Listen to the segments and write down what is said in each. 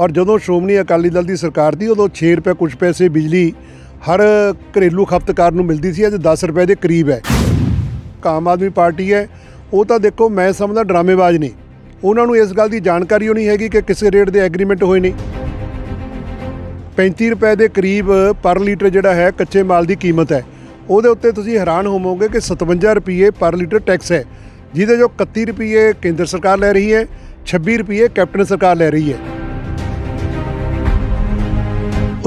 ਔਰ ਜਦੋਂ ਸ਼੍ਰੋਮਣੀ ਅਕਾਲੀ ਦਲ ਦੀ ਸਰਕਾਰ ਦੀ ਉਦੋਂ 6 ਰੁਪਏ ਕੁਝ ਪੈਸੇ ਬਿਜਲੀ ਹਰ ਘਰੇਲੂ ਖਪਤਕਾਰ ਨੂੰ ਮਿਲਦੀ ਸੀ ਅੱਜ 10 ਰੁਪਏ ਦੇ ਕਰੀਬ ਹੈ ਕਾਮ ਆਦਮੀ ਪਾਰਟੀ ਹੈ ਉਹ ਤਾਂ ਦੇਖੋ ਮੈਂ ਸਮਝਦਾ ਡਰਾਮੇਬਾਜ਼ ਨੇ ਉਹਨਾਂ ਨੂੰ ਇਸ ਗੱਲ ਦੀ ਜਾਣਕਾਰੀ ਹੋਣੀ ਹੈਗੀ ਕਿ ਕਿਸੇ ਰੇਟ ਦੇ ਐਗਰੀਮੈਂਟ ਹੋਏ ਨੇ 35 ਰੁਪਏ ਦੇ ਕਰੀਬ ਪਰ ਲੀਟਰ ਜਿਹੜਾ ਹੈ ਕੱਚੇ ਮਾਲ ਦੀ ਕੀਮਤ ਹੈ ਉਹਦੇ ਉੱਤੇ ਤੁਸੀਂ ਹੈਰਾਨ ਹੋਵੋਗੇ ਕਿ 57 ਰੁਪਏ ਪਰ ਲੀਟਰ ਟੈਕਸ ਹੈ ਜਿਹਦੇ ਜੋ 31 ਰੁਪਏ ਕੇਂਦਰ ਸਰਕਾਰ ਲੈ ਰਹੀ ਹੈ 26 ਰੁਪਏ ਕੈਪਟਨ ਸਰਕਾਰ ਲੈ ਰਹੀ ਹੈ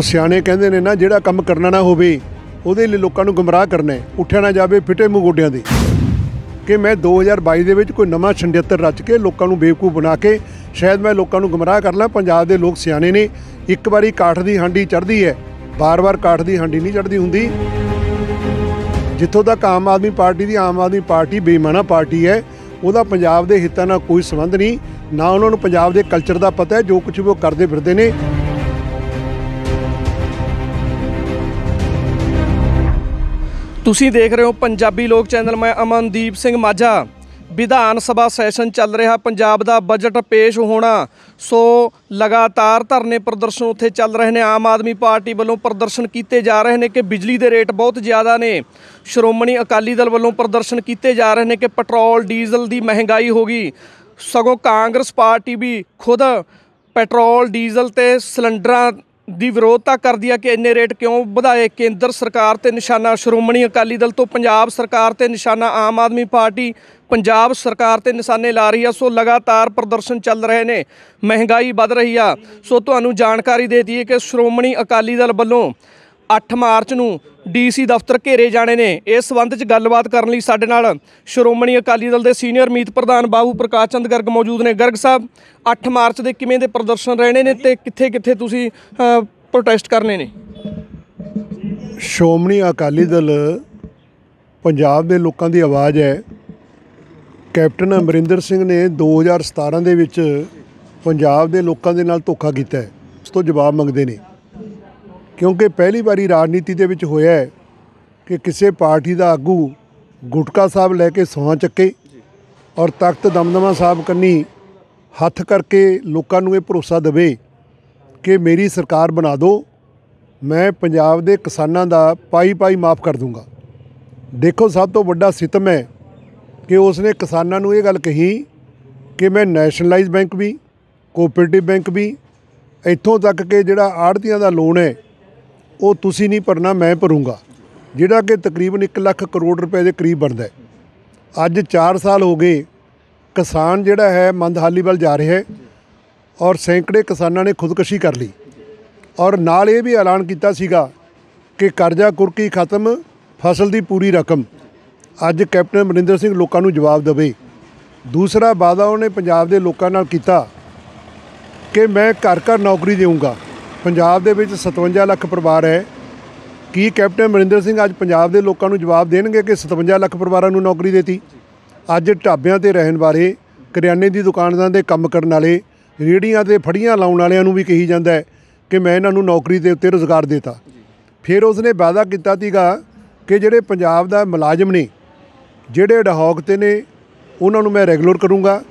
ਉਹ ਸਿਆਣੇ ਕਹਿੰਦੇ ਨੇ ਨਾ ਜਿਹੜਾ ਕੰਮ ਕਰਨਾ ਨਾ ਹੋਵੇ ਉਹਦੇ ਲਈ ਲੋਕਾਂ ਨੂੰ ਗੁੰਮਰਾਹ ਕਰਨਾ ਉੱਠਿਆ ਨਾ ਜਾਵੇ ਫਿੱਟੇ ਮੂੰਹ ਗੋਡਿਆਂ ਦੇ ਕਿ ਮੈਂ 2022 ਦੇ ਵਿੱਚ ਕੋਈ ਨਵਾਂ ਛੰਡਿੱਤਰ ਰਚ ਕੇ ਲੋਕਾਂ ਨੂੰ ਬੇਵਕੂਫ ਬਣਾ ਕੇ ਸ਼ਾਇਦ ਮੈਂ ਲੋਕਾਂ ਨੂੰ ਗੁੰਮਰਾਹ ਕਰ ਲਾਂ ਪੰਜਾਬ ਦੇ ਲੋਕ ਸਿਆਣੇ ਨੇ ਇੱਕ ਵਾਰੀ ਕਾਠ ਦੀ ਹਾਂਡੀ ਚੜਦੀ ਹੈ ਬਾਰ-ਬਾਰ ਕਾਠ ਦੀ ਹਾਂਡੀ ਨਹੀਂ ਚੜਦੀ ਹੁੰਦੀ ਜਿੱਥੋਂ ਤੱਕ ਆਮ ਆਦਮੀ ਪਾਰਟੀ ਦੀ ਆਮ ਆਦਮੀ ਪਾਰਟੀ ਬੇਈਮਾਨਾ ਪਾਰਟੀ ਹੈ ਉਹਦਾ ਪੰਜਾਬ ਦੇ ਹਿੱਤਾਂ ਨਾਲ ਕੋਈ ਸੰਬੰਧ ਨਹੀਂ ਨਾ ਉਹਨਾਂ ਨੂੰ ਪੰਜਾਬ ਦੇ ਕਲਚਰ ਦਾ ਪਤਾ ਹੈ ਜੋ ਕੁਝ ਉਹ ਕਰਦੇ ਫਿਰਦੇ ਨੇ ਤੁਸੀਂ ਦੇਖ ਰਹੇ ਹੋ ਪੰਜਾਬੀ ਲੋਕ ਚੈਨਲ ਮੈਂ ਅਮਨਦੀਪ ਸਿੰਘ ਮਾਝਾ ਵਿਧਾਨ ਸਭਾ ਸੈਸ਼ਨ ਚੱਲ ਰਿਹਾ ਪੰਜਾਬ ਦਾ ਬਜਟ ਪੇਸ਼ ਹੋਣਾ ਸੋ ਲਗਾਤਾਰ ਧਰਨੇ ਪ੍ਰਦਰਸ਼ਨ ਉੱਥੇ ਚੱਲ ਰਹੇ ਨੇ ਆਮ ਆਦਮੀ ਪਾਰਟੀ ਵੱਲੋਂ ਪ੍ਰਦਰਸ਼ਨ ਕੀਤੇ ਜਾ ਰਹੇ ਨੇ ਕਿ ਬਿਜਲੀ ਦੇ ਰੇਟ ਬਹੁਤ ਜ਼ਿਆਦਾ ਨੇ ਸ਼੍ਰੋਮਣੀ ਅਕਾਲੀ ਦਲ ਵੱਲੋਂ ਪ੍ਰਦਰਸ਼ਨ ਕੀਤੇ ਜਾ ਰਹੇ ਨੇ ਕਿ ਪੈਟਰੋਲ ਡੀਜ਼ਲ ਦੀ ਮਹਿੰਗਾਈ ਹੋ ਗਈ ਸਗੋਂ ਕਾਂਗਰਸ ਪਾਰਟੀ ਵੀ ਖੁਦ ਪੈਟਰੋਲ ਡੀਜ਼ਲ ਤੇ ਸਿਲੰਡਰਾਂ ਦੀ ਵਿਰੋਧਤਾ ਕਰਦੀ ਆ ਕਿ ਇੰਨੇ ਰੇਟ ਕਿਉਂ ਵਧਾਏ ਕੇਂਦਰ ਸਰਕਾਰ ਤੇ ਨਿਸ਼ਾਨਾ ਸ਼੍ਰੋਮਣੀ ਅਕਾਲੀ ਦਲ ਤੋਂ ਪੰਜਾਬ ਸਰਕਾਰ ਤੇ ਨਿਸ਼ਾਨਾ ਆਮ ਆਦਮੀ ਪਾਰਟੀ ਪੰਜਾਬ ਸਰਕਾਰ ਤੇ ਨਿਸ਼ਾਨੇ ਲਾ ਰਹੀ ਆ ਸੋ ਲਗਾਤਾਰ ਪ੍ਰਦਰਸ਼ਨ ਚੱਲ ਰਹੇ ਨੇ ਮਹਿੰਗਾਈ ਵੱਧ ਰਹੀ ਆ ਸੋ ਤੁਹਾਨੂੰ ਜਾਣਕਾਰੀ ਦੇ ਦਈਏ ਕਿ ਸ਼੍ਰੋਮਣੀ ਅਕਾਲੀ ਦਲ ਵੱਲੋਂ 8 ਮਾਰਚ ਨੂੰ ਡੀਸੀ ਦਫ਼ਤਰ ਘੇਰੇ ਜਾਣੇ ਨੇ ਇਸ ਸਬੰਧ 'ਚ ਗੱਲਬਾਤ ਕਰਨ ਲਈ ਸਾਡੇ ਨਾਲ ਸ਼੍ਰੋਮਣੀ ਅਕਾਲੀ ਦਲ ਦੇ ਸੀਨੀਅਰ ਮੀਤ ਪ੍ਰਧਾਨ ਬਾਬੂ ਪ੍ਰਕਾਸ਼ ਚੰਦ ਗਰਗ ਮੌਜੂਦ ਨੇ ਗਰਗ ਸਾਹਿਬ 8 ਮਾਰਚ ਦੇ ਕਿਵੇਂ ਦੇ ਪ੍ਰਦਰਸ਼ਨ ਰਹਿਣੇ ਨੇ ਤੇ ਕਿੱਥੇ-ਕਿੱਥੇ ਤੁਸੀਂ ਪ੍ਰੋਟੈਸਟ ਕਰਨੇ ਨੇ ਸ਼੍ਰੋਮਣੀ ਅਕਾਲੀ ਦਲ ਪੰਜਾਬ ਦੇ ਲੋਕਾਂ ਦੀ ਆਵਾਜ਼ ਹੈ ਕੈਪਟਨ ਅਮਰਿੰਦਰ ਸਿੰਘ ਨੇ 2017 ਦੇ ਵਿੱਚ ਪੰਜਾਬ ਦੇ ਲੋਕਾਂ ਦੇ ਨਾਲ ਧੋਖਾ ਕੀਤਾ ਹੈ ਉਸ ਤੋਂ ਜਵਾਬ ਮੰਗਦੇ ਨੇ ਕਿਉਂਕਿ ਪਹਿਲੀ ਵਾਰੀ ਰਾਜਨੀਤੀ ਦੇ ਵਿੱਚ ਹੋਇਆ ਹੈ ਕਿ ਕਿਸੇ ਪਾਰਟੀ ਦਾ ਆਗੂ ਗੁਟਕਾ ਸਾਹਿਬ ਲੈ ਕੇ ਸੌਂ ਚੱਕੇ ਔਰ ਤਖਤ ਦਮਦਮਾ ਸਾਹਿਬ ਕੰਨੀ ਹੱਥ ਕਰਕੇ ਲੋਕਾਂ ਨੂੰ ਇਹ ਭਰੋਸਾ ਦੇਵੇ ਕਿ ਮੇਰੀ ਸਰਕਾਰ ਬਣਾ ਦਿਓ ਮੈਂ ਪੰਜਾਬ ਦੇ ਕਿਸਾਨਾਂ ਦਾ ਪਾਈ ਪਾਈ ਮਾਫ ਕਰ ਦੂੰਗਾ ਦੇਖੋ ਸਭ ਤੋਂ ਵੱਡਾ ਸਿਤਮ ਹੈ ਕਿ ਉਸਨੇ ਕਿਸਾਨਾਂ ਨੂੰ ਇਹ ਗੱਲ ਕਹੀ ਕਿ ਮੈਂ ਨੈਸ਼ਨਲਾਈਜ਼ ਬੈਂਕ ਵੀ ਕੋਆਪਰੇਟਿਵ ਬੈਂਕ ਵੀ ਇੱਥੋਂ ਤੱਕ ਕਿ ਜਿਹੜਾ ਆੜ੍ਹਤੀਆਂ ਦਾ ਲੋਨ ਹੈ ਉਹ ਤੁਸੀਂ ਨਹੀਂ ਭਰਨਾ ਮੈਂ ਭਰੂੰਗਾ ਜਿਹੜਾ ਕਿ ਤਕਰੀਬਨ 1 ਲੱਖ ਕਰੋੜ ਰੁਪਏ ਦੇ ਕਰੀਬ ਬਣਦਾ ਹੈ ਅੱਜ 4 ਸਾਲ ਹੋ ਗਏ ਕਿਸਾਨ ਜਿਹੜਾ ਹੈ ਮੰਦਹਾਲੀ ਵੱਲ ਜਾ ਰਿਹਾ ਹੈ ਔਰ ਸੈਂਕੜੇ ਕਿਸਾਨਾਂ ਨੇ ਖੁਦਕੁਸ਼ੀ ਕਰ ਲਈ ਔਰ ਨਾਲ ਇਹ ਵੀ ਐਲਾਨ ਕੀਤਾ ਸੀਗਾ ਕਿ ਕਰਜ਼ਾ ਕੁਰਕੀ ਖਤਮ ਫਸਲ ਦੀ ਪੂਰੀ ਰਕਮ ਅੱਜ ਕੈਪਟਨ ਮਨਿੰਦਰ ਸਿੰਘ ਲੋਕਾਂ ਨੂੰ ਜਵਾਬ ਦੇਵੇ ਦੂਸਰਾ ਵਾਅਦਾ ਉਹਨੇ ਪੰਜਾਬ ਦੇ ਲੋਕਾਂ ਨਾਲ ਕੀਤਾ ਕਿ ਮੈਂ ਘਰ ਘਰ ਨੌਕਰੀ ਦੇਵਾਂਗਾ ਪੰਜਾਬ ਦੇ ਵਿੱਚ 57 ਲੱਖ ਪਰਿਵਾਰ ਹੈ ਕੀ ਕੈਪਟਨ ਮਰਿੰਦਰ ਸਿੰਘ ਅੱਜ ਪੰਜਾਬ ਦੇ ਲੋਕਾਂ ਨੂੰ ਜਵਾਬ ਦੇਣਗੇ ਕਿ 57 ਲੱਖ ਪਰਿਵਾਰਾਂ ਨੂੰ ਨੌਕਰੀ ਦਿੱਤੀ ਅੱਜ ਢਾਬਿਆਂ ਤੇ ਰਹਿਣ ਵਾਲੇ ਕਰਿਆਨੇ ਦੀ ਦੁਕਾਨਦਾਰਾਂ ਦੇ ਕੰਮ ਕਰਨ ਵਾਲੇ ਰੇੜੀਆਂ ਤੇ ਫੜੀਆਂ ਲਾਉਣ ਵਾਲਿਆਂ ਨੂੰ ਵੀ ਕਹੀ ਜਾਂਦਾ ਹੈ ਕਿ ਮੈਂ ਇਹਨਾਂ ਨੂੰ ਨੌਕਰੀ ਦੇ ਉੱਤੇ ਰੋਜ਼ਗਾਰ ਦਿੱਤਾ ਫਿਰ ਉਸਨੇ ਵਾਅਦਾ ਕੀਤਾ ਸੀਗਾ ਕਿ ਜਿਹੜੇ ਪੰਜਾਬ ਦਾ ਮੁਲਾਜ਼ਮ ਨੇ ਜਿਹੜੇ ਅਡਹੌਕ ਤੇ ਨੇ ਉਹਨਾਂ ਨੂੰ ਮੈਂ ਰੈਗੂਲਰ ਕਰੂੰਗਾ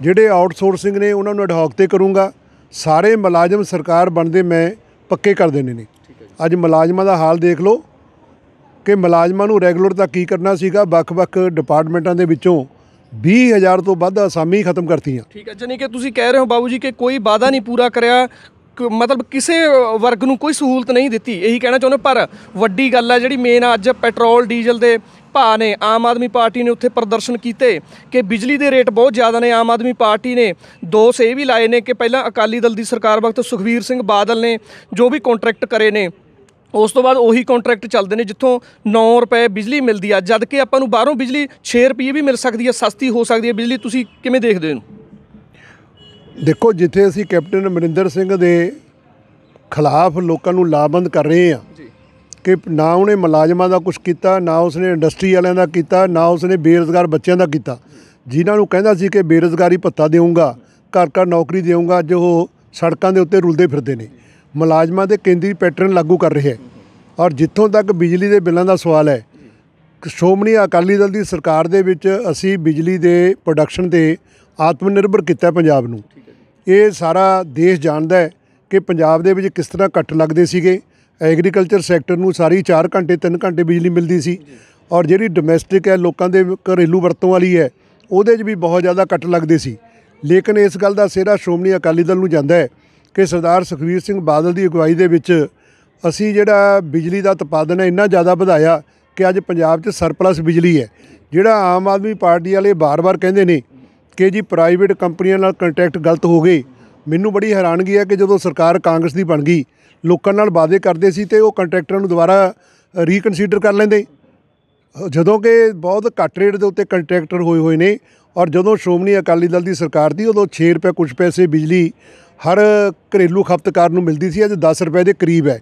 ਜਿਹੜੇ ਆਊਟਸੋਰਸਿੰਗ ਨੇ ਉਹਨਾਂ ਨੂੰ ਅਡਹੌਕ ਤੇ ਕਰੂੰਗਾ ਸਾਰੇ ਮੁਲਾਜ਼ਮ ਸਰਕਾਰ ਬਣਦੇ ਮੈਂ ਪੱਕੇ ਕਰ ਦੇਣੇ ਨੇ ਅੱਜ ਮੁਲਾਜ਼ਮਾਂ ਦਾ ਹਾਲ ਦੇਖ ਲਓ ਕਿ ਮੁਲਾਜ਼ਮਾਂ ਨੂੰ ਰੈਗੂਲਰ ਤਾਂ ਕੀ ਕਰਨਾ ਸੀਗਾ ਵੱਖ-ਵੱਖ ਡਿਪਾਰਟਮੈਂਟਾਂ ਦੇ ਵਿੱਚੋਂ 20000 ਤੋਂ ਵੱਧ ਅਸਾਮੀ ਖਤਮ ਕਰਤੀਆਂ ਠੀਕ ਹੈ ਜਾਨੀ ਕਿ ਤੁਸੀਂ ਕਹਿ ਰਹੇ ਹੋ ਬਾਬੂ ਜੀ ਕਿ ਕੋਈ ਵਾਦਾ ਨਹੀਂ ਪੂਰਾ ਕਰਿਆ ਮਤਲਬ ਕਿਸੇ ਵਰਗ ਨੂੰ ਕੋਈ ਸਹੂਲਤ ਨਹੀਂ ਦਿੱਤੀ ਇਹੀ ਕਹਿਣਾ ਚਾਹੁੰਦੇ ਪਰ ਵੱਡੀ ਗੱਲ ਹੈ ਜਿਹੜੀ ਮੇਨ ਅੱਜ ਪੈਟਰੋਲ ਡੀਜ਼ਲ ਦੇ ਭਾਅ ਨੇ ਆਮ ਆਦਮੀ ਪਾਰਟੀ ਨੇ ਉੱਥੇ ਪ੍ਰਦਰਸ਼ਨ ਕੀਤੇ ਕਿ ਬਿਜਲੀ ਦੇ ਰੇਟ ਬਹੁਤ ਜ਼ਿਆਦਾ ਨੇ ਆਮ ਆਦਮੀ ਪਾਰਟੀ ਨੇ ਦੋਸ਼ ਇਹ ਵੀ ਲਾਏ ਨੇ ਕਿ ਪਹਿਲਾਂ ਅਕਾਲੀ ਦਲ ਦੀ ਸਰਕਾਰ ਵਕਤ ਸੁਖਵੀਰ ਸਿੰਘ ਬਾਦਲ ਨੇ ਜੋ ਵੀ ਕੰਟਰੈਕਟ ਕਰੇ ਨੇ ਉਸ ਤੋਂ ਬਾਅਦ ਉਹੀ ਕੰਟਰੈਕਟ ਚੱਲਦੇ ਨੇ ਜਿੱਥੋਂ 9 ਰੁਪਏ ਬਿਜਲੀ ਮਿਲਦੀ ਆ ਜਦ ਕਿ ਆਪਾਂ ਨੂੰ ਬਾਹਰੋਂ ਬਿਜਲੀ 6 ਰੁਪਏ ਵੀ ਮਿਲ ਸਕਦੀ ਹੈ ਸਸਤੀ ਹੋ ਸਕਦੀ ਹੈ ਬਿਜਲੀ ਤੁਸੀਂ ਕਿਵੇਂ ਦੇਖਦੇ ਹੋ ਦੇਖੋ ਜਿੱਥੇ ਅਸੀਂ ਕੈਪਟਨ ਅਮਰਿੰਦਰ ਸਿੰਘ ਦੇ ਖਿਲਾਫ ਲੋਕਾਂ ਨੂੰ ਲਾਬੰਦ ਕਰ ਰਹੇ ਆ ਕਿ ਨਾ ਉਹਨੇ ਮੁਲਾਜ਼ਮਾਂ ਦਾ ਕੁਝ ਕੀਤਾ ਨਾ ਉਸਨੇ ਇੰਡਸਟਰੀ ਵਾਲਿਆਂ ਦਾ ਕੀਤਾ ਨਾ ਉਸਨੇ ਬੇਰੋਜ਼ਗਾਰ ਬੱਚਿਆਂ ਦਾ ਕੀਤਾ ਜਿਨ੍ਹਾਂ ਨੂੰ ਕਹਿੰਦਾ ਸੀ ਕਿ ਬੇਰੋਜ਼ਗਾਰੀ ਭੱਤਾ ਦੇਊਂਗਾ ਘਰ ਘਰ ਨੌਕਰੀ ਅੱਜ ਜੋ ਸੜਕਾਂ ਦੇ ਉੱਤੇ ਰੁਲਦੇ ਫਿਰਦੇ ਨੇ ਮੁਲਾਜ਼ਮਾਂ ਦੇ ਕੇਂਦਰੀ ਪੈਟਰਨ ਲਾਗੂ ਕਰ ਰਿਹਾ ਹੈ ਔਰ ਜਿੱਥੋਂ ਤੱਕ ਬਿਜਲੀ ਦੇ ਬਿੱਲਾਂ ਦਾ ਸਵਾਲ ਹੈ ਸ਼ੋਮਣੀ ਅਕਾਲੀ ਦਲ ਦੀ ਸਰਕਾਰ ਦੇ ਵਿੱਚ ਅਸੀਂ ਬਿਜਲੀ ਦੇ ਪ੍ਰੋਡਕਸ਼ਨ ਤੇ ਆਤਮ ਨਿਰਭਰ ਕੀਤਾ ਪੰਜਾਬ ਨੂੰ ਇਹ ਸਾਰਾ ਦੇਸ਼ ਜਾਣਦਾ ਹੈ ਕਿ ਪੰਜਾਬ ਦੇ ਵਿੱਚ ਕਿਸ ਤਰ੍ਹਾਂ ਕੱਟ ਲੱਗਦੇ ਸੀਗੇ ਐਗਰੀਕਲਚਰ ਸੈਕਟਰ ਨੂੰ ਸਾਰੀ 4 ਘੰਟੇ 3 ਘੰਟੇ ਬਿਜਲੀ ਮਿਲਦੀ ਸੀ ਔਰ ਜਿਹੜੀ ਡੋਮੈਸਟਿਕ ਹੈ ਲੋਕਾਂ ਦੇ ਘਰੇਲੂ ਵਰਤੋਂ ਵਾਲੀ ਹੈ ਉਹਦੇ 'ਚ ਵੀ ਬਹੁਤ ਜ਼ਿਆਦਾ ਕੱਟ ਲੱਗਦੇ ਸੀ ਲੇਕਿਨ ਇਸ ਗੱਲ ਦਾ ਸਿਹਰਾ ਸ਼੍ਰੋਮਣੀ ਅਕਾਲੀ ਦਲ ਨੂੰ ਜਾਂਦਾ ਹੈ ਕਿ ਸਰਦਾਰ ਸੁਖਵੀਰ ਸਿੰਘ ਬਾਦਲ ਦੀ ਅਗਵਾਈ ਦੇ ਵਿੱਚ ਅਸੀਂ ਜਿਹੜਾ ਬਿਜਲੀ ਦਾ ਉਤਪਾਦਨ ਹੈ ਇੰਨਾ ਜ਼ਿਆਦਾ ਵਧਾਇਆ ਕਿ ਅੱਜ ਪੰਜਾਬ 'ਚ ਸਰਪਲਸ ਬਿਜਲੀ ਹੈ ਜਿਹੜਾ ਆਮ ਆਦਮੀ ਪਾਰਟੀ ਵਾਲੇ ਬਾਰ-ਬਾਰ ਕਹਿੰਦੇ ਨੇ ਕਿ ਜੀ ਪ੍ਰਾਈਵੇਟ ਕੰਪਨੀਆਂ ਨਾਲ ਕੰਟਰੈਕਟ ਗਲਤ ਹੋ ਗਏ ਮੈਨੂੰ ਬੜੀ ਹੈਰਾਨਗੀ ਹੈ ਕਿ ਜਦੋਂ ਸਰਕਾਰ ਕਾਂਗਰਸ ਦੀ ਬਣ ਗਈ ਲੋਕਾਂ ਨਾਲ ਵਾਅਦੇ ਕਰਦੇ ਸੀ ਤੇ ਉਹ ਕੰਟਰੈਕਟਰਾਂ ਨੂੰ ਦੁਬਾਰਾ ਰੀਕਨਸੀਡਰ ਕਰ ਲੈਂਦੇ ਜਦੋਂ ਕਿ ਬਹੁਤ ਘੱਟ ਰੇਟ ਦੇ ਉੱਤੇ ਕੰਟਰੈਕਟਰ ਹੋਏ ਹੋਏ ਨੇ ਔਰ ਜਦੋਂ ਸ਼੍ਰੋਮਣੀ ਅਕਾਲੀ ਦਲ ਦੀ ਸਰਕਾਰ ਦੀ ਉਦੋਂ 6 ਰੁਪਏ ਕੁਝ ਪੈਸੇ ਬਿਜਲੀ ਹਰ ਘਰੇਲੂ ਖਪਤਕਾਰ ਨੂੰ ਮਿਲਦੀ ਸੀ ਅੱਜ 10 ਰੁਪਏ ਦੇ ਕਰੀਬ ਹੈ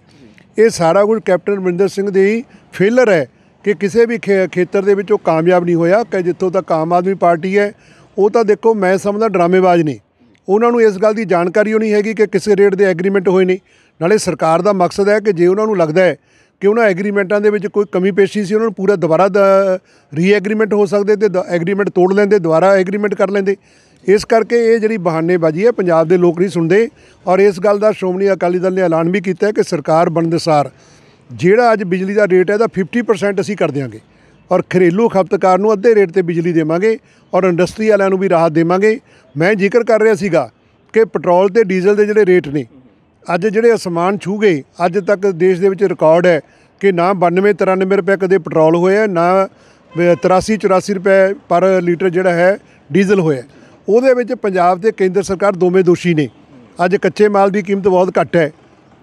ਇਹ ਸਾਰਾ ਕੁਝ ਕੈਪਟਨ ਅਮਰਿੰਦਰ ਸਿੰਘ ਦੀ ਫੇਲਰ ਹੈ ਕਿ ਕਿਸੇ ਵੀ ਖੇਤਰ ਦੇ ਵਿੱਚ ਉਹ ਕਾਮਯਾਬ ਨਹੀਂ ਹੋਇਆ ਕਿ ਜਿੱਥੋਂ ਤੱਕ ਆਮ ਆਦਮੀ ਪਾਰਟੀ ਹੈ ਉਹ ਤਾਂ ਦੇਖੋ ਮੈਂ ਸਮਝਦਾ ਡਰਾਮੇਬਾਜ਼ ਨੇ ਉਹਨਾਂ ਨੂੰ ਇਸ ਗੱਲ ਦੀ ਜਾਣਕਾਰੀ ਹੋਣੀ ਹੈਗੀ ਕਿ ਕਿਸੇ ਰੇਟ ਦੇ ਐਗਰੀਮੈਂਟ ਹੋਏ ਨੇ ਨਾਲੇ ਸਰਕਾਰ ਦਾ ਮਕਸਦ ਹੈ ਕਿ ਜੇ ਉਹਨਾਂ ਨੂੰ ਲੱਗਦਾ ਹੈ ਕਿ ਉਹਨਾਂ ਐਗਰੀਮੈਂਟਾਂ ਦੇ ਵਿੱਚ ਕੋਈ ਕਮੀ ਪੇਸ਼ੀ ਸੀ ਉਹਨਾਂ ਨੂੰ ਪੂਰਾ ਦੁਬਾਰਾ ਰੀ ਐਗਰੀਮੈਂਟ ਹੋ ਸਕਦੇ ਤੇ ਐਗਰੀਮੈਂਟ ਤੋੜ ਲੈਂਦੇ ਦੁਬਾਰਾ ਐਗਰੀਮੈਂਟ ਕਰ ਲੈਂਦੇ ਇਸ ਕਰਕੇ ਇਹ ਜਿਹੜੀ ਬਹਾਨੇਬਾਜ਼ੀ ਹੈ ਪੰਜਾਬ ਦੇ ਲੋਕ ਨਹੀਂ ਸੁਣਦੇ ਔਰ ਇਸ ਗੱਲ ਦਾ ਸ਼੍ਰੋਮਣੀ ਅਕਾਲੀ ਦਲ ਨੇ ਐਲਾਨ ਵੀ ਕੀਤਾ ਹੈ ਕਿ ਸਰਕਾਰ ਬਣਨ ਸਾਰ ਜਿਹੜਾ ਅੱਜ ਬਿਜਲੀ ਦਾ ਰੇਟ ਹੈ ਦਾ 50% ਅਸੀਂ ਕਰ ਦਿਆਂਗੇ ਔਰ ਖਰੇਲੂ ਖਪਤਕਾਰ ਨੂੰ ਅੱਧੇ ਰੇਟ ਤੇ ਬਿਜਲੀ ਦੇਵਾਂਗੇ ਔਰ ਇੰਡਸਟਰੀ ਵਾਲਿਆਂ ਨੂੰ ਵੀ ਰਾਹਤ ਦੇਵਾਂਗੇ ਮੈਂ ਜ਼ਿਕਰ ਕਰ ਰਿਹਾ ਸੀਗਾ ਕਿ ਪੈਟਰੋਲ ਤੇ ਡੀਜ਼ਲ ਦੇ ਜਿਹੜੇ ਰੇਟ ਨੇ ਅੱਜ ਜਿਹੜੇ ਅਸਮਾਨ ਛੂ ਗਏ ਅੱਜ ਤੱਕ ਦੇਸ਼ ਦੇ ਵਿੱਚ ਰਿਕਾਰਡ ਹੈ ਕਿ ਨਾ 92 93 ਰੁਪਏ ਕਦੇ ਪੈਟਰੋਲ ਹੋਇਆ ਨਾ 83 84 ਰੁਪਏ ਪਰ ਲੀਟਰ ਜਿਹੜਾ ਹੈ ਡੀਜ਼ਲ ਹੋਇਆ ਉਹਦੇ ਵਿੱਚ ਪੰਜਾਬ ਤੇ ਕੇਂਦਰ ਸਰਕਾਰ ਦੋਵੇਂ ਦੋਸ਼ੀ ਨੇ ਅੱਜ ਕੱਚੇ ਮਾਲ ਦੀ ਕੀਮਤ ਬਹੁਤ ਘੱਟ ਹੈ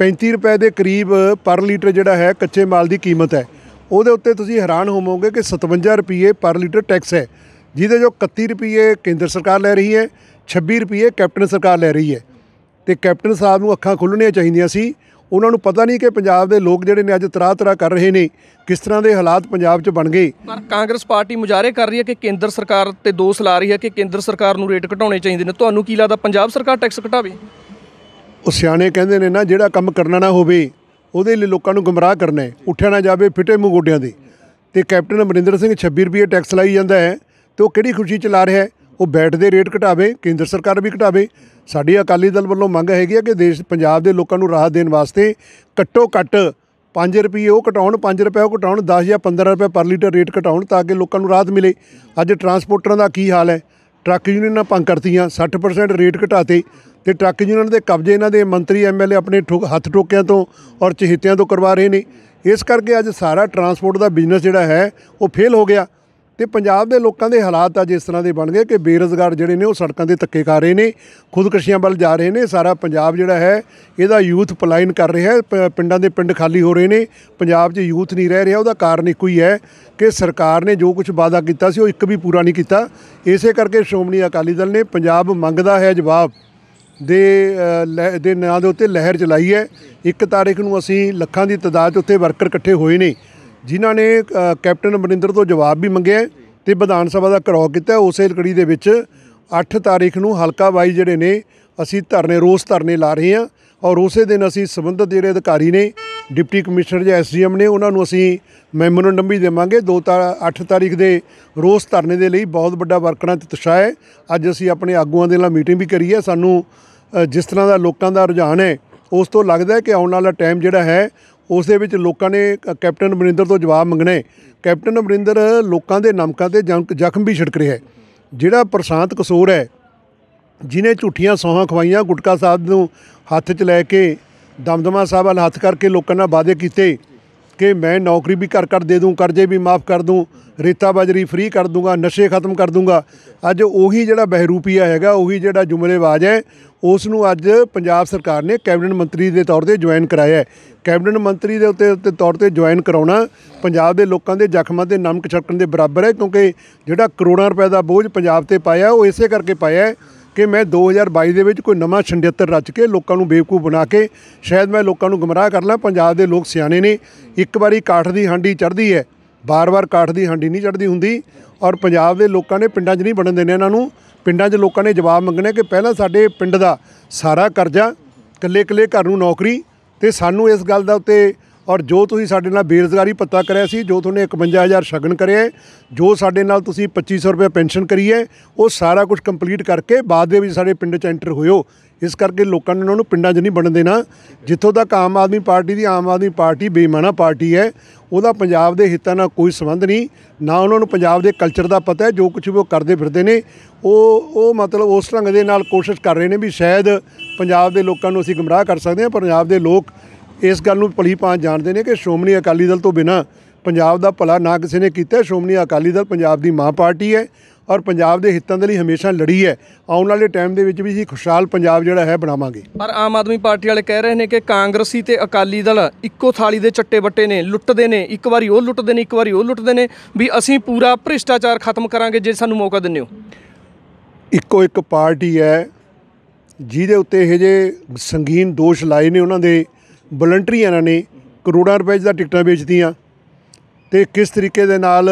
35 ਰੁਪਏ ਦੇ ਕਰੀਬ ਪਰ ਲੀਟਰ ਜਿਹੜਾ ਹੈ ਕੱਚੇ ਮਾਲ ਦੀ ਕੀਮਤ ਹੈ ਉਹਦੇ ਉੱਤੇ ਤੁਸੀਂ ਹੈਰਾਨ ਹੋਵੋਗੇ ਕਿ 57 ਰੁਪਏ ਪਰ ਲੀਟਰ ਟੈਕਸ ਹੈ ਜਿਹਦੇ ਜੋ 31 ਰੁਪਏ ਕੇਂਦਰ ਸਰਕਾਰ ਲੈ ਰਹੀ ਹੈ 26 ਰੁਪਏ ਕੈਪਟਨ ਸਰਕਾਰ ਲੈ ਰਹੀ ਹੈ ਤੇ ਕੈਪਟਨ ਸਾਹਿਬ ਨੂੰ ਅੱਖਾਂ ਖੁੱਲਣੀਆਂ ਚਾਹੀਦੀਆਂ ਸੀ ਉਹਨਾਂ ਨੂੰ ਪਤਾ ਨਹੀਂ ਕਿ ਪੰਜਾਬ ਦੇ ਲੋਕ ਜਿਹੜੇ ਨੇ ਅੱਜ ਤਰਾ ਤਰਾ ਕਰ ਰਹੇ ਨੇ ਕਿਸ ਤਰ੍ਹਾਂ ਦੇ ਹਾਲਾਤ ਪੰਜਾਬ 'ਚ ਬਣ ਗਏ ਪਰ ਕਾਂਗਰਸ ਪਾਰਟੀ ਮੁਜਾਰੇ ਕਰ ਰਹੀ ਹੈ ਕਿ ਕੇਂਦਰ ਸਰਕਾਰ ਤੇ ਦੋਸ਼ ਲਾ ਰਹੀ ਹੈ ਕਿ ਕੇਂਦਰ ਸਰਕਾਰ ਨੂੰ ਰੇਟ ਘਟਾਉਣੇ ਚਾਹੀਦੇ ਨੇ ਤੁਹਾਨੂੰ ਕੀ ਲੱਗਦਾ ਪੰਜਾਬ ਸਰਕਾਰ ਟੈਕਸ ਘਟਾਵੇ ਉਹ ਸਿਆਣੇ ਕਹਿੰਦੇ ਨੇ ਨਾ ਜਿਹੜਾ ਕੰਮ ਕਰਨਾ ਨਾ ਹੋਵੇ ਉਹਦੇ ਲਈ ਲੋਕਾਂ ਨੂੰ ਗੁੰਮਰਾਹ ਕਰਨਾ ਹੈ ਉੱਠਿਆ ਨਾ ਜਾਵੇ ਫਿਟੇ ਮੂੰਹ ਗੋਡਿਆਂ ਦੇ ਤੇ ਕੈਪਟਨ ਅਮਰਿੰਦਰ ਸਿੰਘ 26 ਰੁਪਏ ਟੈਕਸ ਲਾਈ ਜਾਂਦਾ ਹੈ ਤੇ ਉਹ ਕਿਹੜੀ ਖੁਸ਼ੀ ਚ ਲਾ ਰਿਹਾ ਹੈ ਉਹ ਬੈਠ ਦੇ ਰੇਟ ਘਟਾਵੇ ਕੇਂਦਰ ਸਰਕਾਰ ਵੀ ਘਟਾਵੇ ਸਾਡੀ ਅਕਾਲੀ ਦਲ ਵੱਲੋਂ ਮੰਗ ਹੈਗੀ ਹੈ ਕਿ ਦੇਸ਼ ਪੰਜਾਬ ਦੇ ਲੋਕਾਂ ਨੂੰ ਰਾਹਤ ਦੇਣ ਵਾਸਤੇ ਘੱਟੋ ਘੱਟ 5 ਰੁਪਏ ਉਹ ਘਟਾਉਣ 5 ਰੁਪਏ ਉਹ ਘਟਾਉਣ 10 ਜਾਂ 15 ਰੁਪਏ ਪਰ ਲੀਟਰ ਰੇਟ ਘਟਾਉਣ ਤਾਂ ਕਿ ਲੋਕਾਂ ਨੂੰ ਰਾਹਤ ਮਿਲੇ ਅੱਜ ਟਰਾਂਸਪੋਰਟਰਾਂ ਦਾ ਕੀ ਹਾਲ ਹੈ ਟਰੱਕ ਯੂਨੀਅਨਾਂ ਭੰਗ ਕਰਤੀਆਂ 60% ਰੇਟ ਘਟਾਤੇ ਤੇ ਟਰੱਕ ਯੂਨੀਅਨ ਦੇ ਕਬਜ਼ੇ ਇਹਨਾਂ ਦੇ ਮੰਤਰੀ ਐਮਐਲਏ ਆਪਣੇ ਹੱਥ ਟੋਕਿਆਂ ਤੋਂ ਔਰ ਚਹੇਤਿਆਂ ਤੋਂ ਕਰਵਾ ਰਹੇ ਨੇ ਇਸ ਕਰਕੇ ਅੱਜ ਸਾਰਾ ਟਰਾਂਸਪੋਰਟ ਦਾ ਬਿਜ਼ਨਸ ਜਿਹੜਾ ਹੈ ਉਹ ਫੇਲ ਹੋ ਗਿਆ ਤੇ ਪੰਜਾਬ ਦੇ ਲੋਕਾਂ ਦੇ ਹਾਲਾਤ ਅੱਜ ਇਸ ਤਰ੍ਹਾਂ ਦੇ ਬਣ ਗਏ ਕਿ ਬੇਰੋਜ਼ਗਾਰ ਜਿਹੜੇ ਨੇ ਉਹ ਸੜਕਾਂ ਦੇ ਧੱਕੇ ਕਰ ਰਹੇ ਨੇ ਖੁਦਕਸ਼ੀਆਂ ਵੱਲ ਜਾ ਰਹੇ ਨੇ ਸਾਰਾ ਪੰਜਾਬ ਜਿਹੜਾ ਹੈ ਇਹਦਾ ਯੂਥ ਪਲਾਇਨ ਕਰ ਰਿਹਾ ਹੈ ਪਿੰਡਾਂ ਦੇ ਪਿੰਡ ਖਾਲੀ ਹੋ ਰਹੇ ਨੇ ਪੰਜਾਬ 'ਚ ਯੂਥ ਨਹੀਂ ਰਹਿ ਰਿਹਾ ਉਹਦਾ ਕਾਰਨ ਇੱਕੋ ਹੀ ਹੈ ਕਿ ਸਰਕਾਰ ਨੇ ਜੋ ਕੁਝ ਵਾਅਦਾ ਕੀਤਾ ਸੀ ਉਹ ਇੱਕ ਵੀ ਪੂਰਾ ਨਹੀਂ ਕੀਤਾ ਇਸੇ ਕਰਕੇ ਸ਼੍ਰੋਮਣੀ ਅਕਾਲੀ ਦਲ ਨੇ ਪੰਜਾਬ ਮੰਗਦਾ ਹੈ ਜਵਾਬ ਦੇ ਦੇ ਨਾਂ ਦੇ ਉੱਤੇ ਲਹਿਰ ਚਲਾਈ ਹੈ 1 ਤਾਰੀਖ ਨੂੰ ਅਸੀਂ ਲੱਖਾਂ ਦੀ ਤਦਾਦ ਉੱਤੇ ਵਰਕਰ ਇਕੱਠੇ ਹੋਏ ਨੇ ਜਿਨ੍ਹਾਂ ਨੇ ਕੈਪਟਨ ਅਮਰਿੰਦਰ ਤੋਂ ਜਵਾਬ ਵੀ ਮੰਗਿਆ ਤੇ ਵਿਧਾਨ ਸਭਾ ਦਾ ਘਰੋ ਕੀਤਾ ਉਸੇ ਲਕੜੀ ਦੇ ਵਿੱਚ 8 ਤਾਰੀਖ ਨੂੰ ਹਲਕਾ ਵਾਈ ਜਿਹੜੇ ਨੇ ਅਸੀਂ ਧਰਨੇ ਰੋਸ ਧਰਨੇ ਲਾ ਰਹੇ ਹਾਂ ਔਰ ਉਸੇ ਦਿਨ ਅਸੀਂ ਸਬੰਧਤ ਜਿਹੜੇ ਅਧਿਕਾਰੀ ਨੇ ਡਿਪਟੀ ਕਮਿਸ਼ਨਰ ਜਾਂ ਐਸਡੀਐਮ ਨੇ ਉਹਨਾਂ ਨੂੰ ਅਸੀਂ ਮੈਮੋਰੰਡਮ ਵੀ ਦੇਵਾਂਗੇ 2 ਤਾਂ 8 ਤਾਰੀਖ ਦੇ ਰੋਸ ਧਰਨੇ ਦੇ ਲਈ ਬਹੁਤ ਵੱਡਾ ਵਰਕਰਾਂ ਤੇ ਤਸ਼ਾਹ ਹੈ ਅੱਜ ਅਸੀਂ ਆਪਣੇ ਆਗੂਆਂ ਦੇ ਨਾਲ ਮੀਟਿੰਗ ਵੀ ਕਰੀ ਹੈ ਸਾਨੂੰ ਜਿਸ ਤਰ੍ਹਾਂ ਦਾ ਲੋਕਾਂ ਦਾ ਰੁਝਾਨ ਹੈ ਉਸ ਤੋਂ ਲੱਗਦਾ ਹੈ ਕਿ ਆਉਣ ਵਾਲਾ ਟਾਈਮ ਜਿਹੜਾ ਹੈ ਉਸ ਦੇ ਵਿੱਚ ਲੋਕਾਂ ਨੇ ਕੈਪਟਨ ਅਮਰਿੰਦਰ ਤੋਂ ਜਵਾਬ ਮੰਗਣੇ ਕੈਪਟਨ ਅਮਰਿੰਦਰ ਲੋਕਾਂ ਦੇ ਨਮਕਾਂ ਤੇ ਜ਼ਖਮ ਵੀ ਛਿੜਕ ਰਿਹਾ ਹੈ ਜਿਹੜਾ ਪ੍ਰਸ਼ਾਂਤ ਕਸੂਰ ਹੈ ਜਿਨੇ ਝੂਠੀਆਂ ਸੌਹਾਂ ਖਵਾਈਆਂ ਗੁਟਕਾ ਸਾਹਿਬ ਨੂੰ ਹੱਥ 'ਚ ਲੈ ਕੇ ਦਮਦਮਾ ਸਾਹਿਬ ਨਾਲ ਹੱਥ ਕਰਕੇ ਲੋਕਾਂ ਨਾਲ ਵਾਅਦੇ ਕੀਤੇ ਕਿ ਮੈਂ ਨੌਕਰੀ ਵੀ ਕਰ ਕਰ ਦੇ ਦੂੰ ਕਰਜ਼ੇ ਵੀ ਮਾਫ ਕਰ ਦੂੰ ਰੇਤਾ ਬਾਜਰੀ ਫ੍ਰੀ ਕਰ ਦੂੰਗਾ ਨਸ਼ੇ ਖਤਮ ਕਰ ਦੂੰਗਾ ਅੱਜ ਉਹੀ ਜਿਹੜਾ ਬਹਿਰੂਪੀਆ ਹੈਗਾ ਉਹੀ ਜਿਹੜਾ ਜੁਮਲੇਬਾਜ਼ ਹੈ ਉਸ ਨੂੰ ਅੱਜ ਪੰਜਾਬ ਸਰਕਾਰ ਨੇ ਕੈਬਨਿਟ ਮੰਤਰੀ ਦੇ ਤੌਰ ਤੇ ਜੁਆਇਨ ਕਰਾਇਆ ਹੈ ਕੈਬਨਿਟ ਮੰਤਰੀ ਦੇ ਉੱਤੇ ਉੱਤੇ ਤੌਰ ਤੇ ਜੁਆਇਨ ਕਰਾਉਣਾ ਪੰਜਾਬ ਦੇ ਲੋਕਾਂ ਦੇ ਜ਼ਖਮਾਂ ਤੇ ਨਮਕ ਛੜਕਣ ਦੇ ਬਰਾਬਰ ਹੈ ਕਿਉਂਕਿ ਜਿਹੜਾ ਕਰੋੜਾਂ ਰੁਪਏ ਦਾ ਬੋਝ ਪੰਜਾਬ ਤੇ ਪਾਇਆ ਉਹ ਇਸੇ ਕਰਕੇ ਪਾਇਆ ਹੈ ਕਿ ਮੈਂ 2022 ਦੇ ਵਿੱਚ ਕੋਈ ਨਵਾਂ 76 ਰਚ ਕੇ ਲੋਕਾਂ ਨੂੰ ਬੇਵਕੂਫ ਬਣਾ ਕੇ ਸ਼ਾਇਦ ਮੈਂ ਲੋਕਾਂ ਨੂੰ ਗਮਰਾਹ ਕਰ ਲਾਂ ਪੰਜਾਬ ਦੇ ਲੋਕ ਸਿਆਣੇ ਨੇ ਇੱਕ ਵਾਰੀ ਕਾਠ ਦੀ ਹਾਂਡੀ ਚੜਦੀ ਹੈ ਬਾਰ-ਬਾਰ ਕਾਠ ਦੀ ਹਾਂਡੀ ਨਹੀਂ ਚੜਦੀ ਹੁੰਦੀ ਔਰ ਪੰਜਾਬ ਦੇ ਲੋਕਾਂ ਨੇ ਪਿੰਡਾਂ 'ਚ ਨਹੀਂ ਬਣਨ ਦੇਣੇ ਇਹਨਾਂ ਨੂੰ ਪਿੰਡਾਂ 'ਚ ਲੋਕਾਂ ਨੇ ਜਵਾਬ ਮੰਗਣੇ ਕਿ ਪਹਿਲਾਂ ਸਾਡੇ ਪਿੰਡ ਦਾ ਸਾਰਾ ਕਰਜ਼ਾ ਕੱਲੇ-ਕੱਲੇ ਘਰ ਨੂੰ ਨੌਕਰੀ ਤੇ ਸਾਨੂੰ ਇਸ ਗੱਲ ਦਾ ਉੱਤੇ ਔਰ ਜੋ ਤੁਸੀਂ ਸਾਡੇ ਨਾਲ ਬੇਰਜ਼ਗਾਰੀ ਪੱਤਾ ਕਰਿਆ ਸੀ ਜੋ ਤੁਹਾਨੂੰ 51000 ਸ਼ਗਨ ਕਰਿਆ ਜੋ ਸਾਡੇ ਨਾਲ ਤੁਸੀਂ 2500 ਰੁਪਏ ਪੈਨਸ਼ਨ ਕਰੀਏ ਉਹ ਸਾਰਾ ਕੁਝ ਕੰਪਲੀਟ ਕਰਕੇ ਬਾਅਦ ਦੇ ਵਿੱਚ ਸਾਡੇ ਪਿੰਡ ਚ ਐਂਟਰ ਹੋਇਓ ਇਸ ਕਰਕੇ ਲੋਕਾਂ ਨੇ ਉਹਨਾਂ ਨੂੰ ਪਿੰਡਾਂ 'ਚ ਨਹੀਂ ਬਣਨ ਦੇਣਾ ਜਿੱਥੋਂ ਤੱਕ ਆਮ ਆਦਮੀ ਪਾਰਟੀ ਦੀ ਆਮ ਆਦਮੀ ਪਾਰਟੀ ਬੇਈਮਾਨਾ ਪਾਰਟੀ ਹੈ ਉਹਦਾ ਪੰਜਾਬ ਦੇ ਹਿੱਤਾਂ ਨਾਲ ਕੋਈ ਸੰਬੰਧ ਨਹੀਂ ਨਾ ਉਹਨਾਂ ਨੂੰ ਪੰਜਾਬ ਦੇ ਕਲਚਰ ਦਾ ਪਤਾ ਹੈ ਜੋ ਕੁਝ ਵੀ ਉਹ ਕਰਦੇ ਫਿਰਦੇ ਨੇ ਉਹ ਉਹ ਮਤਲਬ ਉਸ ਢੰਗ ਦੇ ਨਾਲ ਕੋਸ਼ਿਸ਼ ਕਰ ਰਹੇ ਨੇ ਵੀ ਸ਼ਾਇਦ ਪੰਜਾਬ ਦੇ ਲੋਕਾਂ ਨੂੰ ਅਸੀਂ ਗਮਰਾਹ ਕਰ ਸਕਦੇ ਹਾਂ ਪੰਜਾਬ ਦੇ ਲੋਕ ਇਸ ਗੱਲ ਨੂੰ ਪਲੀ ਪਾਂ ਜਾਣਦੇ ਨੇ ਕਿ ਸ਼੍ਰੋਮਣੀ ਅਕਾਲੀ ਦਲ ਤੋਂ ਬਿਨਾ ਪੰਜਾਬ ਦਾ ਭਲਾ ਨਾ ਕਿਸੇ ਨੇ ਕੀਤਾ ਸ਼੍ਰੋਮਣੀ ਅਕਾਲੀ ਦਲ ਪੰਜਾਬ ਦੀ ਮਾਂ ਪਾਰਟੀ ਹੈ ਔਰ ਪੰਜਾਬ ਦੇ ਹਿੱਤਾਂ ਦੇ ਲਈ ਹਮੇਸ਼ਾ ਲੜੀ ਹੈ ਆਉਣ ਵਾਲੇ ਟਾਈਮ ਦੇ ਵਿੱਚ ਵੀ ਅਸੀਂ ਖੁਸ਼ਹਾਲ ਪੰਜਾਬ ਜਿਹੜਾ ਹੈ ਬਣਾਵਾਂਗੇ ਪਰ ਆਮ ਆਦਮੀ ਪਾਰਟੀ ਵਾਲੇ ਕਹਿ ਰਹੇ ਨੇ ਕਿ ਕਾਂਗਰਸੀ ਤੇ ਅਕਾਲੀ ਦਲ ਇੱਕੋ ਥਾਲੀ ਦੇ ਚੱਟੇ ਬੱਟੇ ਨੇ ਲੁੱਟਦੇ ਨੇ ਇੱਕ ਵਾਰੀ ਉਹ ਲੁੱਟਦੇ ਨੇ ਇੱਕ ਵਾਰੀ ਉਹ ਲੁੱਟਦੇ ਨੇ ਵੀ ਅਸੀਂ ਪੂਰਾ ਭ੍ਰਿਸ਼ਟਾਚਾਰ ਖਤਮ ਕਰਾਂਗੇ ਜੇ ਸਾਨੂੰ ਮੌਕਾ ਦਿੰਦੇ ਹੋ ਇੱਕੋ ਇੱਕ ਪਾਰਟੀ ਹੈ ਜਿਹਦੇ ਉੱਤੇ ਇਹ ਜੇ ਸੰਗੀਨ ਦੋਸ਼ ਲਾਏ ਨੇ ਉਹਨਾਂ ਦੇ ਵਲੰਟਰੀ ਇਹਨਾਂ ਨੇ ਕਰੋੜਾਂ ਰੁਪਏ ਦਾ ਟਿਕਟਾਂ ਵੇਚਦੀਆਂ ਤੇ ਕਿਸ ਤਰੀਕੇ ਦੇ ਨਾਲ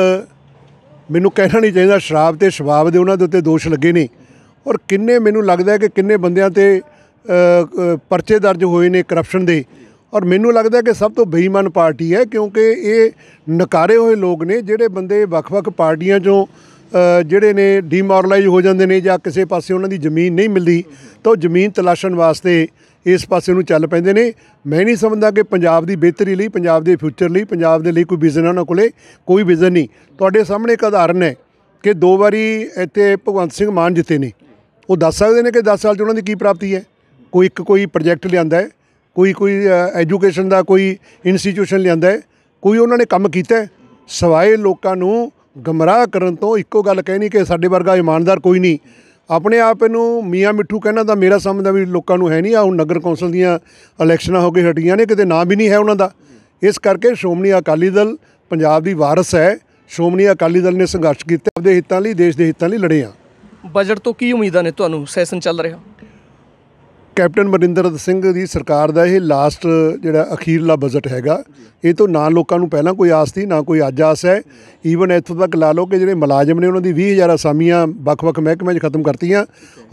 ਮੈਨੂੰ ਕਹਿਣਾ ਨਹੀਂ ਚਾਹੀਦਾ ਸ਼ਰਾਬ ਤੇ ਸ਼ਬਾਬ ਦੇ ਉਹਨਾਂ ਦੇ ਉੱਤੇ ਦੋਸ਼ ਲੱਗੇ ਨੇ ਔਰ ਕਿੰਨੇ ਮੈਨੂੰ ਲੱਗਦਾ ਹੈ ਕਿ ਕਿੰਨੇ ਬੰਦਿਆਂ ਤੇ ਪਰਚੇ ਦਰਜ ਹੋਏ ਨੇ ਕਰਪਸ਼ਨ ਦੇ ਔਰ ਮੈਨੂੰ ਲੱਗਦਾ ਕਿ ਸਭ ਤੋਂ ਬੇਈਮਾਨ ਪਾਰਟੀ ਹੈ ਕਿਉਂਕਿ ਇਹ ਨਕਾਰੇ ਹੋਏ ਲੋਕ ਨੇ ਜਿਹੜੇ ਬੰਦੇ ਵੱਖ-ਵੱਖ ਪਾਰਟੀਆਂ 'ਚੋਂ ਜਿਹੜੇ ਨੇ ਡੀਮੋਰਲਾਈਜ਼ ਹੋ ਜਾਂਦੇ ਨੇ ਜਾਂ ਕਿਸੇ ਪਾਸੇ ਉਹਨਾਂ ਦੀ ਜ਼ਮੀਨ ਨਹੀਂ ਮਿਲਦੀ ਤਾਂ ਉਹ ਜ਼ਮੀਨ ਤਲਾਸ਼ਣ ਵਾਸਤੇ ਇਸ ਪਾਸੇ ਨੂੰ ਚੱਲ ਪੈਂਦੇ ਨੇ ਮੈਂ ਨਹੀਂ ਸਮਝਦਾ ਕਿ ਪੰਜਾਬ ਦੀ ਬਿਹਤਰੀ ਲਈ ਪੰਜਾਬ ਦੇ ਫਿਊਚਰ ਲਈ ਪੰਜਾਬ ਦੇ ਲਈ ਕੋਈ ਵਿਜ਼ਨ ਉਹਨਾਂ ਕੋਲੇ ਕੋਈ ਵਿਜ਼ਨ ਨਹੀਂ ਤੁਹਾਡੇ ਸਾਹਮਣੇ ਇੱਕ ਉਦਾਹਰਨ ਹੈ ਕਿ ਦੋ ਵਾਰੀ ਇੱਥੇ ਭਗਵੰਤ ਸਿੰਘ ਮਾਨ ਜਿੱਤੇ ਨੇ ਉਹ ਦੱਸ ਸਕਦੇ ਨੇ ਕਿ 10 ਸਾਲ 'ਚ ਉਹਨਾਂ ਦੀ ਕੀ ਪ੍ਰਾਪਤੀ ਹੈ ਕੋਈ ਇੱਕ ਕੋਈ ਪ੍ਰੋਜੈਕਟ ਲਿਆਂਦਾ ਹੈ ਕੋਈ ਕੋਈ ਐਜੂਕੇਸ਼ਨ ਦਾ ਕੋਈ ਇੰਸਟੀਚਿਊਸ਼ਨ ਲਿਆਂਦਾ ਹੈ ਕੋਈ ਉਹਨਾਂ ਨੇ ਕੰਮ ਕੀਤਾ ਸਵਾਏ ਲੋਕਾਂ ਨੂੰ ਗਮਰਾਹ ਕਰਨ ਤੋਂ ਇੱਕੋ ਗੱਲ ਕਹਿਣੀ ਕਿ ਸਾਡੇ ਵਰਗਾ ਇਮਾਨਦਾਰ ਕੋਈ ਨਹੀਂ ਆਪਣੇ ਆਪ ਇਹਨੂੰ ਮੀਆਂ ਮਿੱਠੂ ਕਹਿੰਦਾ ਤਾਂ ਮੇਰਾ ਸਮਝਦਾ ਵੀ ਲੋਕਾਂ ਨੂੰ ਹੈ ਨਹੀਂ ਆ ਹੁਣ ਨਗਰ ਕੌਂਸਲ ਦੀਆਂ ਇਲੈਕਸ਼ਨਾਂ ਹੋ ਕੇ ਹਟੀਆਂ ਨੇ ਕਿਤੇ ਨਾਂ ਵੀ ਨਹੀਂ ਹੈ ਉਹਨਾਂ ਦਾ ਇਸ ਕਰਕੇ ਸ਼੍ਰੋਮਣੀ ਅਕਾਲੀ ਦਲ ਪੰਜਾਬ ਦੀ ਵਾਰਸ ਹੈ ਸ਼੍ਰੋਮਣੀ ਅਕਾਲੀ ਦਲ ਨੇ ਸੰਘਰਸ਼ ਕੀਤਾ ਆਪਣੇ ਹਿੱਤਾਂ ਲਈ ਦੇਸ਼ ਦੇ ਹਿੱਤਾਂ ਲਈ ਲੜੇ ਆ ਬਜਟ ਤੋਂ ਕੀ ਉਮੀਦਾਂ ਨੇ ਤੁਹਾਨੂੰ ਸੈਸ਼ਨ ਚੱਲ ਰਿਹਾ ਕੈਪਟਨ ਮਰਿੰਦਰ ਸਿੰਘ ਦੀ ਸਰਕਾਰ ਦਾ ਇਹ ਲਾਸਟ ਜਿਹੜਾ ਅਖੀਰਲਾ ਬਜਟ ਹੈਗਾ ਇਹ ਤੋਂ ਨਾ ਲੋਕਾਂ ਨੂੰ ਪਹਿਲਾਂ ਕੋਈ ਆਸ ਸੀ ਨਾ ਕੋਈ ਅੱਜ ਆਸ ਹੈ ਈਵਨ ਇੱਥੋਂ ਤੱਕ ਲਾ ਲਓ ਕਿ ਜਿਹੜੇ ਮੁਲਾਜ਼ਮ ਨੇ ਉਹਨਾਂ ਦੀ 20000 ਅਸਾਮੀਆਂ ਵੱਖ-ਵੱਖ ਮਹਿਕਮਿਆਂ 'ਚ ਖਤਮ ਕਰਤੀਆਂ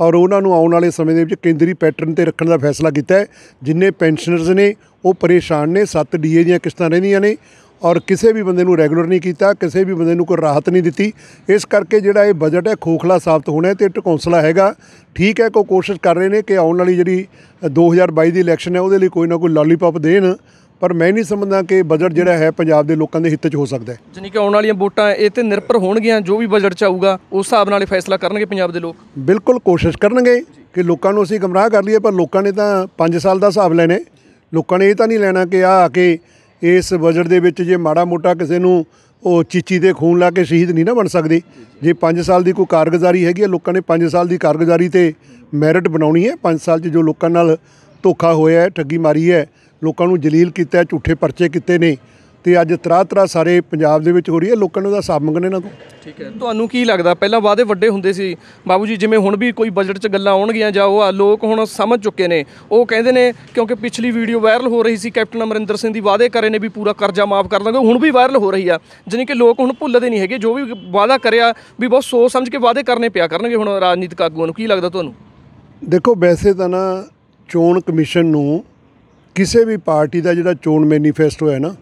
ਔਰ ਉਹਨਾਂ ਨੂੰ ਆਉਣ ਵਾਲੇ ਸਮੇਂ ਦੇ ਵਿੱਚ ਕੇਂਦਰੀ ਪੈਟਰਨ ਤੇ ਰੱਖਣ ਦਾ ਫੈਸਲਾ ਕੀਤਾ ਹੈ ਜਿੰਨੇ ਪੈਨਸ਼ਨਰਸ ਨੇ ਉਹ ਪਰੇਸ਼ਾਨ ਨੇ 7 ਡੀਏ ਦੀਆਂ ਕਿਸ਼ਤਾਂ ਰਹਿੰਦੀਆਂ ਨੇ ਔਰ ਕਿਸੇ ਵੀ ਬੰਦੇ ਨੂੰ ਰੈਗੂਲਰ ਨਹੀਂ ਕੀਤਾ ਕਿਸੇ ਵੀ ਬੰਦੇ ਨੂੰ ਕੋਈ ਰਾਹਤ ਨਹੀਂ ਦਿੱਤੀ ਇਸ ਕਰਕੇ ਜਿਹੜਾ ਇਹ ਬਜਟ ਹੈ ਖੋਖਲਾ ਸਾਬਤ ਹੋਣਾ ਤੇ ਟਕੌਂਸਲਾ ਹੈਗਾ ਠੀਕ ਹੈ ਕੋਈ ਕੋਸ਼ਿਸ਼ ਕਰ ਰਹੇ ਨੇ ਕਿ ਆਉਣ ਵਾਲੀ ਜਿਹੜੀ 2022 ਦੀ ਇਲੈਕਸ਼ਨ ਹੈ ਉਹਦੇ ਲਈ ਕੋਈ ਨਾ ਕੋਈ ਲਾਲੀਪੌਪ ਦੇਣ ਪਰ ਮੈਂ ਨਹੀਂ ਸਮਝਦਾ ਕਿ ਬਜਟ ਜਿਹੜਾ ਹੈ ਪੰਜਾਬ ਦੇ ਲੋਕਾਂ ਦੇ ਹਿੱਤ 'ਚ ਹੋ ਸਕਦਾ ਹੈ ਜਾਨੀ ਕਿ ਆਉਣ ਵਾਲੀਆਂ ਵੋਟਾਂ ਇਹ ਤੇ ਨਿਰਭਰ ਹੋਣਗੀਆਂ ਜੋ ਵੀ ਬਜਟ 'ਚ ਆਊਗਾ ਉਸ ਹਿਸਾਬ ਨਾਲ ਇਹ ਫੈਸਲਾ ਕਰਨਗੇ ਪੰਜਾਬ ਦੇ ਲੋਕ ਬਿਲਕੁਲ ਕੋਸ਼ਿਸ਼ ਕਰਨਗੇ ਕਿ ਲੋਕਾਂ ਨੂੰ ਅਸੀਂ ਗਮਰਾਹ ਕਰ ਲਈਏ ਪਰ ਲੋਕਾਂ ਨੇ ਤਾਂ 5 ਸਾਲ ਦਾ ਹਿਸਾਬ ਲੈਣੇ ਲੋਕਾਂ ਨੇ ਇਹ ਤਾਂ ਨਹੀਂ ਲੈਣਾ ਕਿ ਆ ਆ ਕੇ ਇਸ ਬਜਟ ਦੇ ਵਿੱਚ ਜੇ ਮਾੜਾ ਮੋਟਾ ਕਿਸੇ ਨੂੰ ਉਹ ਚੀਚੀ ਤੇ ਖੂਨ ਲਾ ਕੇ ਸ਼ਹੀਦ ਨਹੀਂ ਨਾ ਬਣ ਸਕਦੇ ਜੇ 5 ਸਾਲ ਦੀ ਕੋਈ ਕਾਰਗੁਜ਼ਾਰੀ ਹੈਗੀ ਹੈ ਲੋਕਾਂ ਨੇ 5 ਸਾਲ ਦੀ ਕਾਰਗੁਜ਼ਾਰੀ ਤੇ ਮੈਰਿਟ ਬਣਾਉਣੀ ਹੈ 5 ਸਾਲ 'ਚ ਜੋ ਲੋਕਾਂ ਨਾਲ ਧੋਖਾ ਹੋਇਆ ਹੈ ਠੱਗੀ ਮਾਰੀ ਹੈ ਲੋਕਾਂ ਨੂੰ ਜਲੀਲ ਕੀਤਾ ਹੈ ਝੂਠੇ ਪਰਚੇ ਕੀਤੇ ਨੇ ਤੇ ਅੱਜ ਤਰਾ ਤਰਾ ਸਾਰੇ ਪੰਜਾਬ ਦੇ ਵਿੱਚ ਹੋ ਰਹੀ ਹੈ ਲੋਕਾਂ ਨੂੰ ਦਾ ਹਿਸਾਬ ਮੰਗਨੇ ਨਾ ਤੋਂ ਠੀਕ ਹੈ ਤੁਹਾਨੂੰ ਕੀ ਲੱਗਦਾ ਪਹਿਲਾਂ ਵਾਅਦੇ ਵੱਡੇ ਹੁੰਦੇ ਸੀ ਬਾਬੂ ਜੀ ਜਿਵੇਂ ਹੁਣ ਵੀ ਕੋਈ ਬਜਟ 'ਚ ਗੱਲਾਂ ਆਉਣਗੀਆਂ ਜਾਂ ਉਹ ਲੋਕ ਹੁਣ ਸਮਝ ਚੁੱਕੇ ਨੇ ਉਹ ਕਹਿੰਦੇ ਨੇ ਕਿਉਂਕਿ ਪਿਛਲੀ ਵੀਡੀਓ ਵਾਇਰਲ ਹੋ ਰਹੀ ਸੀ ਕੈਪਟਨ ਅਮਰਿੰਦਰ ਸਿੰਘ ਦੀ ਵਾਅਦੇ ਕਰੇ ਨੇ ਵੀ ਪੂਰਾ ਕਰਜ਼ਾ ਮਾਫ ਕਰ ਦਾਂਗੇ ਹੁਣ ਵੀ ਵਾਇਰਲ ਹੋ ਰਹੀ ਆ ਜਾਨੀ ਕਿ ਲੋਕ ਹੁਣ ਭੁੱਲਦੇ ਨਹੀਂ ਹੈਗੇ ਜੋ ਵੀ ਵਾਅਦਾ ਕਰਿਆ ਵੀ ਬਹੁਤ ਸੋਚ ਸਮਝ ਕੇ ਵਾਅਦੇ ਕਰਨੇ ਪਿਆ ਕਰਨਗੇ ਹੁਣ ਰਾਜਨੀਤਿਕ ਆਗੂਆਂ ਨੂੰ ਕੀ ਲੱਗਦਾ ਤੁਹਾਨੂੰ ਦੇਖੋ ਵੈਸੇ ਤਾਂ ਨਾ ਚੋਣ ਕਮਿਸ਼ਨ ਨੂੰ ਕਿਸੇ ਵੀ ਪਾਰਟੀ ਦਾ ਜਿਹੜਾ ਚੋਣ ਮੈਨੀਫੈਸਟੋ ਹੈ ਨਾ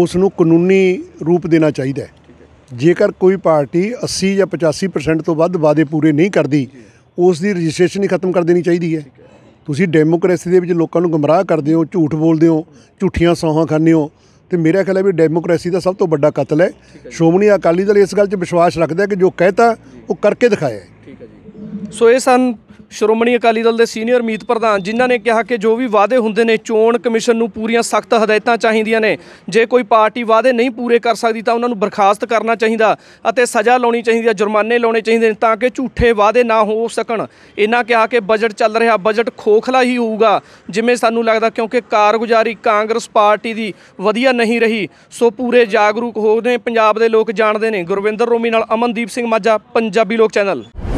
ਉਸ ਨੂੰ ਕਾਨੂੰਨੀ ਰੂਪ ਦੇਣਾ ਚਾਹੀਦਾ ਹੈ ਜੇਕਰ ਕੋਈ ਪਾਰਟੀ 80 ਜਾਂ 85% ਤੋਂ ਵੱਧ ਵਾਅਦੇ ਪੂਰੇ ਨਹੀਂ ਕਰਦੀ ਉਸ ਦੀ ਰਜਿਸਟ੍ਰੇਸ਼ਨ ਹੀ ਖਤਮ ਕਰ ਦੇਣੀ ਚਾਹੀਦੀ ਹੈ ਤੁਸੀਂ ਡੈਮੋਕ੍ਰੇਸੀ ਦੇ ਵਿੱਚ ਲੋਕਾਂ ਨੂੰ ਗਮਰਾਹ ਕਰਦੇ ਹੋ ਝੂਠ ਬੋਲਦੇ ਹੋ ਝੂਠੀਆਂ ਸੌਹਾਂ ਖਾਂਦੇ ਹੋ ਤੇ ਮੇਰਾ ਖਿਆਲ ਹੈ ਵੀ ਡੈਮੋਕ੍ਰੇਸੀ ਦਾ ਸਭ ਤੋਂ ਵੱਡਾ ਕਤਲ ਹੈ ਸ਼੍ਰੋਮਣੀ ਅਕਾਲੀ ਦਲ ਇਸ ਗੱਲ 'ਚ ਵਿਸ਼ਵਾਸ ਰੱਖਦਾ ਹੈ ਕਿ ਜੋ ਕਹਿਤਾ ਉਹ ਕਰਕੇ ਦਿਖਾਇਆ ਹੈ ਠੀਕ ਹੈ ਜੀ ਸੋ ਇਹ ਸਨ ਸ਼੍ਰੋਮਣੀ ਅਕਾਲੀ ਦਲ ਦੇ ਸੀਨੀਅਰ ਮੀਤ ਪ੍ਰਧਾਨ ਜਿਨ੍ਹਾਂ ਨੇ ਕਿਹਾ ਕਿ ਜੋ ਵੀ ਵਾਅਦੇ ਹੁੰਦੇ ਨੇ ਚੋਣ ਕਮਿਸ਼ਨ ਨੂੰ ਪੂਰੀਆਂ ਸਖਤ ਹਦਾਇਤਾਂ ਚਾਹੀਦੀਆਂ ਨੇ ਜੇ ਕੋਈ ਪਾਰਟੀ ਵਾਅਦੇ ਨਹੀਂ ਪੂਰੇ ਕਰ ਸਕਦੀ ਤਾਂ ਉਹਨਾਂ ਨੂੰ ਬਰਖਾਸਤ ਕਰਨਾ ਚਾਹੀਦਾ ਅਤੇ ਸਜ਼ਾ ਲਾਉਣੀ ਚਾਹੀਦੀ ਹੈ ਜੁਰਮਾਨੇ ਲਾਉਣੇ ਚਾਹੀਦੇ ਨੇ ਤਾਂ ਕਿ ਝੂਠੇ ਵਾਅਦੇ ਨਾ ਹੋ ਸਕਣ ਇਹਨਾਂ ਕਿਹਾ ਕਿ ਬਜਟ ਚੱਲ ਰਿਹਾ ਬਜਟ ਖੋਖਲਾ ਹੀ ਹੋਊਗਾ ਜਿਵੇਂ ਸਾਨੂੰ ਲੱਗਦਾ ਕਿਉਂਕਿ ਕਾਰਗੁਜ਼ਾਰੀ ਕਾਂਗਰਸ ਪਾਰਟੀ ਦੀ ਵਧੀਆ ਨਹੀਂ ਰਹੀ ਸੋ ਪੂਰੇ ਜਾਗਰੂਕ ਹੋ ਰਹੇ ਪੰਜਾਬ ਦੇ ਲੋਕ ਜਾਣਦੇ ਨੇ ਗੁਰਵਿੰਦਰ ਰੋਮੀ ਨਾਲ ਅਮਨਦੀਪ ਸਿੰਘ ਮਾਝਾ ਪੰਜਾਬੀ ਲੋਕ ਚੈਨਲ